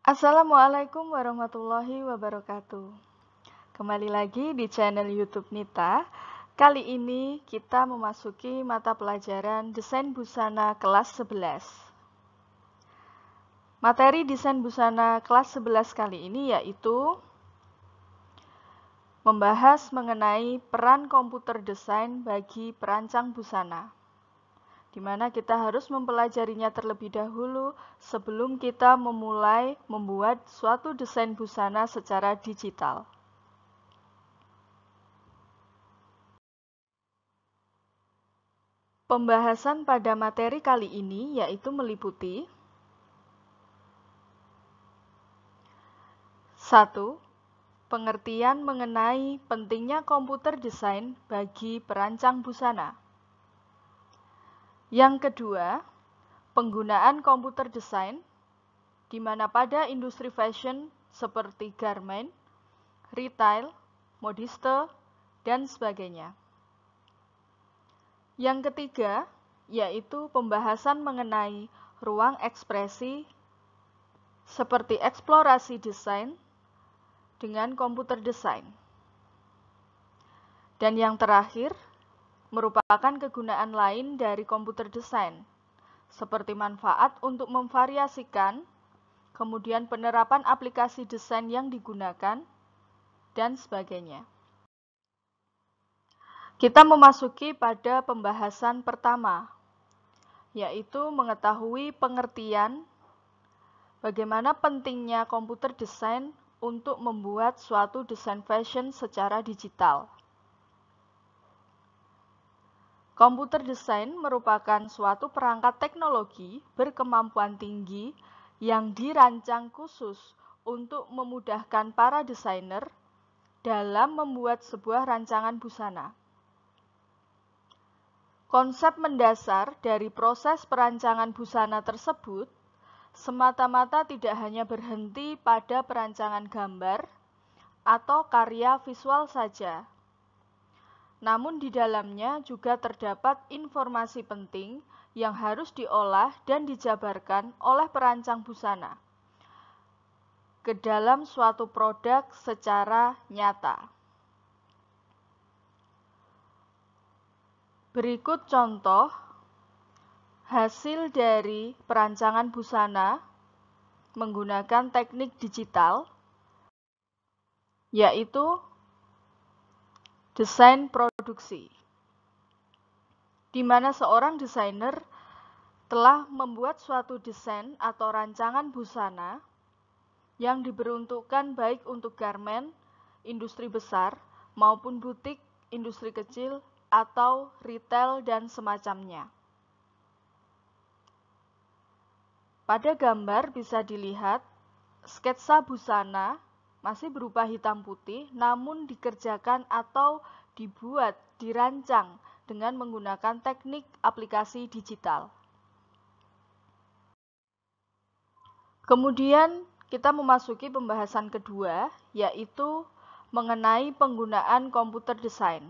Assalamualaikum warahmatullahi wabarakatuh. Kembali lagi di channel YouTube Nita. Kali ini kita memasuki mata pelajaran Desain Busana kelas 11. Materi desain busana kelas 11 kali ini yaitu membahas mengenai peran komputer desain bagi perancang busana di mana kita harus mempelajarinya terlebih dahulu sebelum kita memulai membuat suatu desain busana secara digital. Pembahasan pada materi kali ini yaitu meliputi 1. Pengertian mengenai pentingnya komputer desain bagi perancang busana. Yang kedua, penggunaan komputer desain, di mana pada industri fashion seperti garment, retail, modiste, dan sebagainya. Yang ketiga, yaitu pembahasan mengenai ruang ekspresi seperti eksplorasi desain dengan komputer desain. Dan yang terakhir, merupakan kegunaan lain dari komputer desain, seperti manfaat untuk memvariasikan, kemudian penerapan aplikasi desain yang digunakan, dan sebagainya. Kita memasuki pada pembahasan pertama, yaitu mengetahui pengertian bagaimana pentingnya komputer desain untuk membuat suatu desain fashion secara digital. Komputer desain merupakan suatu perangkat teknologi berkemampuan tinggi yang dirancang khusus untuk memudahkan para desainer dalam membuat sebuah rancangan busana. Konsep mendasar dari proses perancangan busana tersebut semata-mata tidak hanya berhenti pada perancangan gambar atau karya visual saja, namun di dalamnya juga terdapat informasi penting yang harus diolah dan dijabarkan oleh perancang busana ke dalam suatu produk secara nyata. Berikut contoh hasil dari perancangan busana menggunakan teknik digital, yaitu Desain produksi di mana seorang desainer telah membuat suatu desain atau rancangan busana yang diberuntukkan baik untuk garmen, industri besar, maupun butik, industri kecil, atau retail dan semacamnya. Pada gambar bisa dilihat sketsa busana masih berupa hitam putih, namun dikerjakan atau dibuat, dirancang dengan menggunakan teknik aplikasi digital. Kemudian kita memasuki pembahasan kedua, yaitu mengenai penggunaan komputer desain.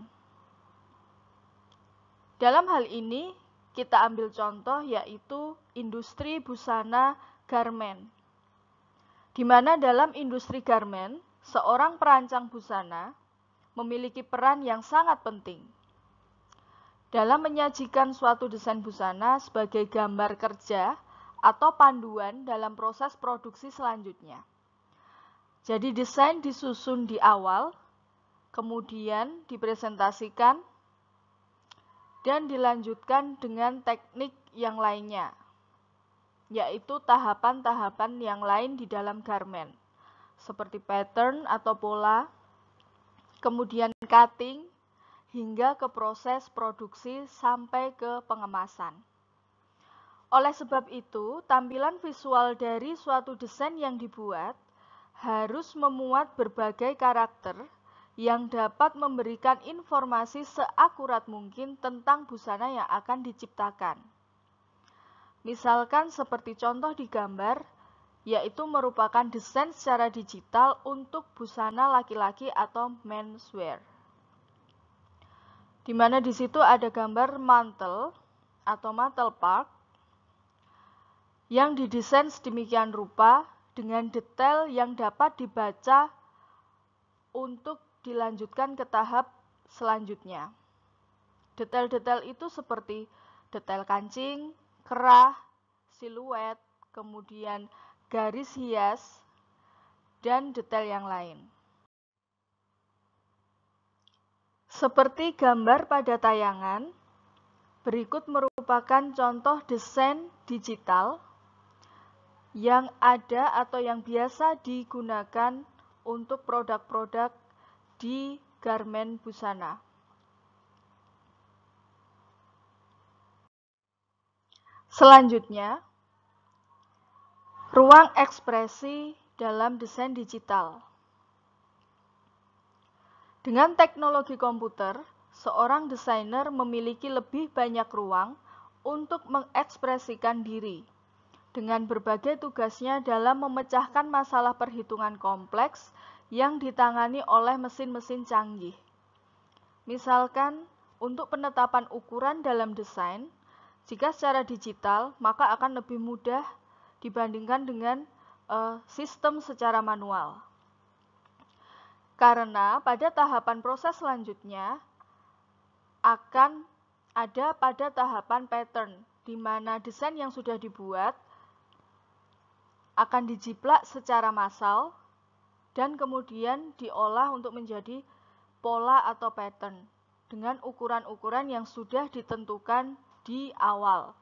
Dalam hal ini, kita ambil contoh yaitu industri busana garmen di mana dalam industri garmen, seorang perancang busana memiliki peran yang sangat penting. Dalam menyajikan suatu desain busana sebagai gambar kerja atau panduan dalam proses produksi selanjutnya. Jadi desain disusun di awal, kemudian dipresentasikan, dan dilanjutkan dengan teknik yang lainnya yaitu tahapan-tahapan yang lain di dalam garment, seperti pattern atau pola, kemudian cutting, hingga ke proses produksi sampai ke pengemasan. Oleh sebab itu, tampilan visual dari suatu desain yang dibuat harus memuat berbagai karakter yang dapat memberikan informasi seakurat mungkin tentang busana yang akan diciptakan. Misalkan seperti contoh di gambar, yaitu merupakan desain secara digital untuk busana laki-laki atau menswear. Di mana di situ ada gambar mantel atau mantel park yang didesain sedemikian rupa dengan detail yang dapat dibaca untuk dilanjutkan ke tahap selanjutnya. Detail-detail itu seperti detail kancing, kerah, siluet, kemudian garis hias, dan detail yang lain. Seperti gambar pada tayangan, berikut merupakan contoh desain digital yang ada atau yang biasa digunakan untuk produk-produk di garmen busana. Selanjutnya, ruang ekspresi dalam desain digital. Dengan teknologi komputer, seorang desainer memiliki lebih banyak ruang untuk mengekspresikan diri dengan berbagai tugasnya dalam memecahkan masalah perhitungan kompleks yang ditangani oleh mesin-mesin canggih. Misalkan, untuk penetapan ukuran dalam desain, jika secara digital, maka akan lebih mudah dibandingkan dengan uh, sistem secara manual. Karena pada tahapan proses selanjutnya akan ada pada tahapan pattern, di mana desain yang sudah dibuat akan dijiplak secara massal dan kemudian diolah untuk menjadi pola atau pattern dengan ukuran-ukuran yang sudah ditentukan di awal.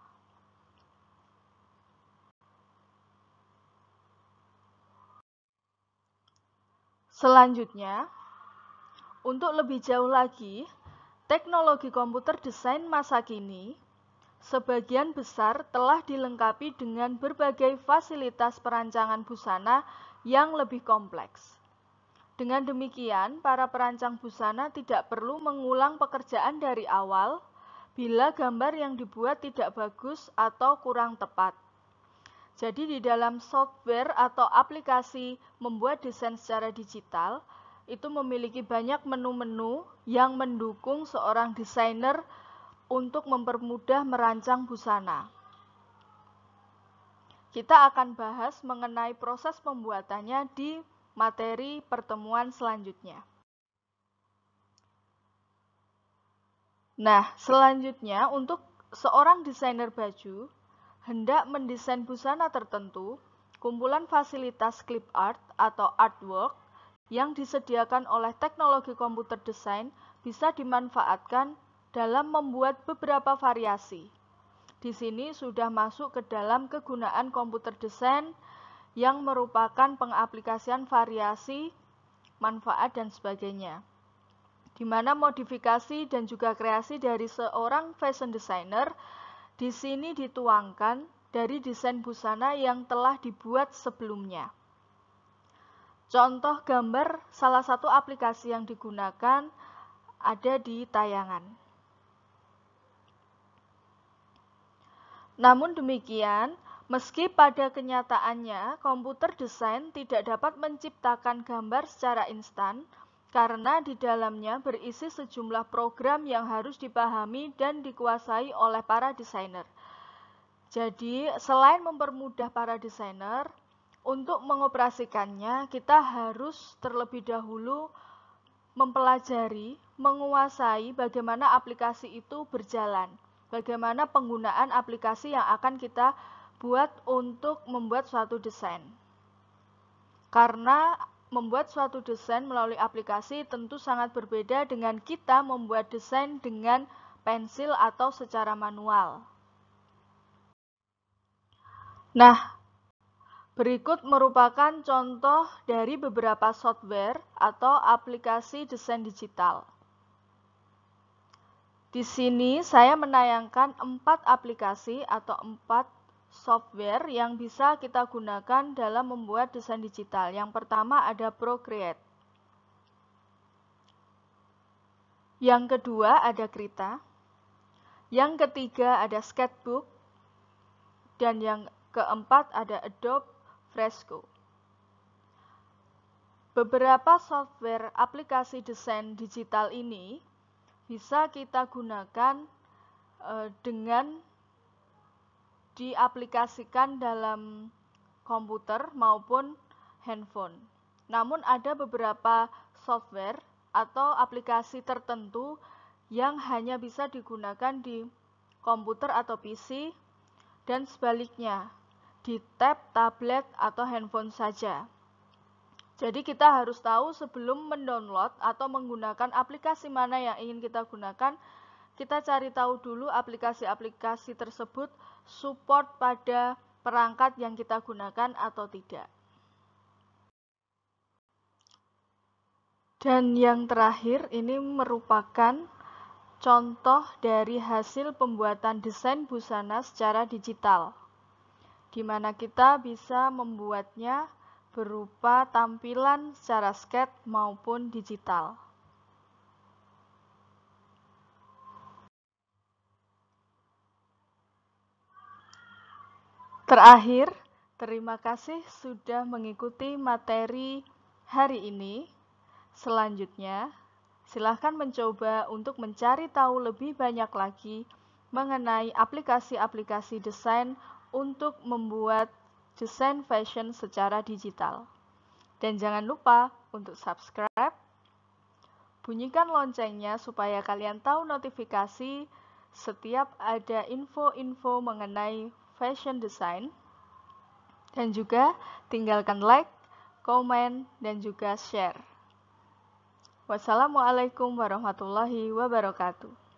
Selanjutnya, untuk lebih jauh lagi, teknologi komputer desain masa kini sebagian besar telah dilengkapi dengan berbagai fasilitas perancangan busana yang lebih kompleks. Dengan demikian, para perancang busana tidak perlu mengulang pekerjaan dari awal bila gambar yang dibuat tidak bagus atau kurang tepat. Jadi di dalam software atau aplikasi membuat desain secara digital itu memiliki banyak menu-menu yang mendukung seorang desainer untuk mempermudah merancang busana. Kita akan bahas mengenai proses pembuatannya di materi pertemuan selanjutnya. Nah, selanjutnya untuk seorang desainer baju hendak mendesain busana tertentu, kumpulan fasilitas clip art atau artwork yang disediakan oleh teknologi komputer desain bisa dimanfaatkan dalam membuat beberapa variasi. Di sini sudah masuk ke dalam kegunaan komputer desain yang merupakan pengaplikasian variasi, manfaat, dan sebagainya di mana modifikasi dan juga kreasi dari seorang fashion designer di sini dituangkan dari desain busana yang telah dibuat sebelumnya. Contoh gambar salah satu aplikasi yang digunakan ada di tayangan. Namun demikian, meski pada kenyataannya komputer desain tidak dapat menciptakan gambar secara instan, karena di dalamnya berisi sejumlah program yang harus dipahami dan dikuasai oleh para desainer. Jadi, selain mempermudah para desainer, untuk mengoperasikannya kita harus terlebih dahulu mempelajari, menguasai bagaimana aplikasi itu berjalan, bagaimana penggunaan aplikasi yang akan kita buat untuk membuat suatu desain. Karena membuat suatu desain melalui aplikasi tentu sangat berbeda dengan kita membuat desain dengan pensil atau secara manual. Nah, berikut merupakan contoh dari beberapa software atau aplikasi desain digital. Di sini saya menayangkan empat aplikasi atau empat software yang bisa kita gunakan dalam membuat desain digital. Yang pertama ada Procreate. Yang kedua ada Krita. Yang ketiga ada Sketchbook. Dan yang keempat ada Adobe Fresco. Beberapa software aplikasi desain digital ini bisa kita gunakan eh, dengan diaplikasikan dalam komputer maupun handphone. Namun ada beberapa software atau aplikasi tertentu yang hanya bisa digunakan di komputer atau PC dan sebaliknya di tab, tablet, atau handphone saja. Jadi kita harus tahu sebelum mendownload atau menggunakan aplikasi mana yang ingin kita gunakan, kita cari tahu dulu aplikasi-aplikasi tersebut support pada perangkat yang kita gunakan atau tidak. Dan yang terakhir ini merupakan contoh dari hasil pembuatan desain busana secara digital, di mana kita bisa membuatnya berupa tampilan secara sket maupun digital. Terakhir, terima kasih sudah mengikuti materi hari ini. Selanjutnya, silahkan mencoba untuk mencari tahu lebih banyak lagi mengenai aplikasi-aplikasi desain untuk membuat desain fashion secara digital. Dan jangan lupa untuk subscribe, bunyikan loncengnya supaya kalian tahu notifikasi setiap ada info-info mengenai fashion design dan juga tinggalkan like, komen, dan juga share. Wassalamualaikum warahmatullahi wabarakatuh.